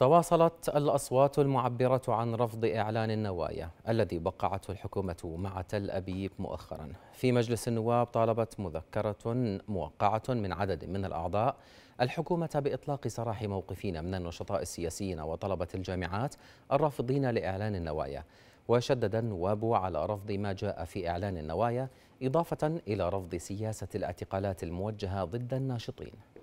تواصلت الأصوات المعبرة عن رفض إعلان النوايا الذي وقعته الحكومة مع تل أبيب مؤخرا في مجلس النواب طالبت مذكرة موقعة من عدد من الأعضاء الحكومة بإطلاق سراح موقفين من النشطاء السياسيين وطلبة الجامعات الرافضين لإعلان النوايا وشدد النواب على رفض ما جاء في إعلان النوايا إضافة إلى رفض سياسة الاعتقالات الموجهة ضد الناشطين